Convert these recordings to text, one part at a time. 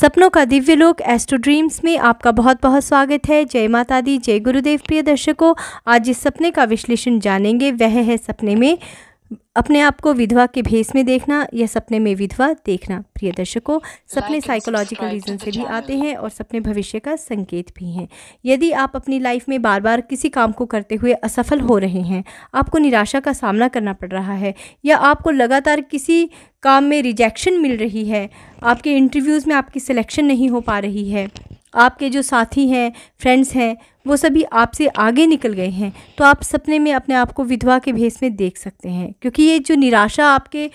सपनों का दिव्य लोक एस्ट्रो ड्रीम्स में आपका बहुत बहुत स्वागत है जय माता दी जय गुरुदेव प्रिय दर्शकों आज जिस सपने का विश्लेषण जानेंगे वह है सपने में अपने आप को विधवा के भेस में देखना या सपने में विधवा देखना प्रिय दर्शकों सपने साइकोलॉजिकल रीज़न से भी आते हैं और सपने भविष्य का संकेत भी हैं यदि आप अपनी लाइफ में बार बार किसी काम को करते हुए असफल हो रहे हैं आपको निराशा का सामना करना पड़ रहा है या आपको लगातार किसी काम में रिजेक्शन मिल रही है आपके इंटरव्यूज़ में आपकी सिलेक्शन नहीं हो पा रही है आपके जो साथी हैं फ्रेंड्स हैं वो सभी आपसे आगे निकल गए हैं तो आप सपने में अपने आप को विधवा के भेष में देख सकते हैं क्योंकि ये जो निराशा आपके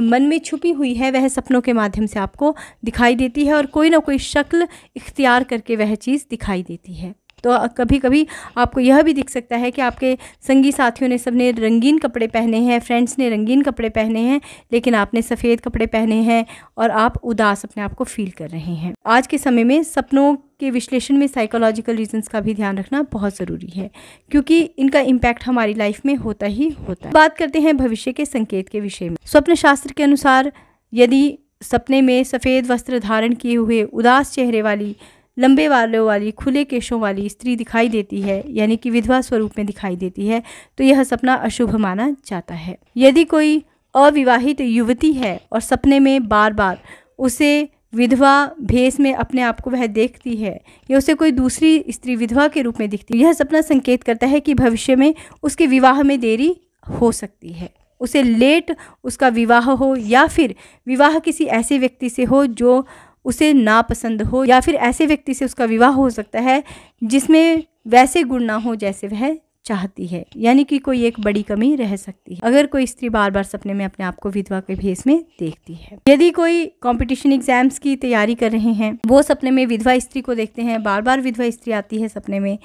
मन में छुपी हुई है वह सपनों के माध्यम से आपको दिखाई देती है और कोई ना कोई शक्ल इख्तियार करके वह चीज़ दिखाई देती है तो कभी कभी आपको यह भी दिख सकता है कि आपके संगी साथियों ने सबने रंगीन कपड़े पहने हैं फ्रेंड्स ने रंगीन कपड़े पहने हैं लेकिन आपने सफ़ेद कपड़े पहने हैं और आप उदास अपने आप को फील कर रहे हैं आज के समय में सपनों के विश्लेषण में साइकोलॉजिकल रीजंस का भी ध्यान रखना बहुत ज़रूरी है क्योंकि इनका इम्पैक्ट हमारी लाइफ में होता ही होता है बात करते हैं भविष्य के संकेत के विषय में स्वप्न शास्त्र के अनुसार यदि सपने में सफ़ेद वस्त्र धारण किए हुए उदास चेहरे वाली लंबे वालों वाली खुले केशों वाली स्त्री दिखाई देती है यानी कि विधवा स्वरूप में दिखाई देती है तो यह सपना अशुभ माना जाता है यदि कोई अविवाहित युवती है और सपने में बार बार उसे विधवा भेष में अपने आप को वह देखती है या उसे कोई दूसरी स्त्री विधवा के रूप में दिखती है यह सपना संकेत करता है कि भविष्य में उसके विवाह में देरी हो सकती है उसे लेट उसका विवाह हो या फिर विवाह किसी ऐसे व्यक्ति से हो जो उसे नापसंद हो या फिर ऐसे व्यक्ति से उसका विवाह हो सकता है जिसमें वैसे गुण ना हो जैसे वह चाहती है यानी कि कोई एक बड़ी कमी रह सकती है अगर कोई स्त्री बार बार सपने में अपने आप को विधवा के भेस में देखती है यदि कोई कंपटीशन एग्जाम्स की तैयारी कर रहे हैं वो सपने में विधवा स्त्री को देखते हैं बार बार विधवा स्त्री आती है सपने में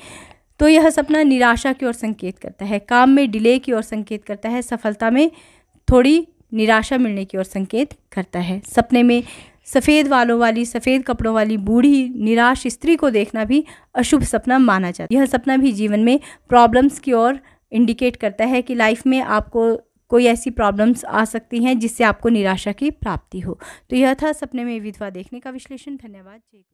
तो यह सपना निराशा की ओर संकेत करता है काम में डिले की ओर संकेत करता है सफलता में थोड़ी निराशा मिलने की ओर संकेत करता है सपने में सफ़ेद वालों वाली सफ़ेद कपड़ों वाली बूढ़ी निराश स्त्री को देखना भी अशुभ सपना माना जाता है यह सपना भी जीवन में प्रॉब्लम्स की ओर इंडिकेट करता है कि लाइफ में आपको कोई ऐसी प्रॉब्लम्स आ सकती हैं जिससे आपको निराशा की प्राप्ति हो तो यह था सपने में विधवा देखने का विश्लेषण धन्यवाद जय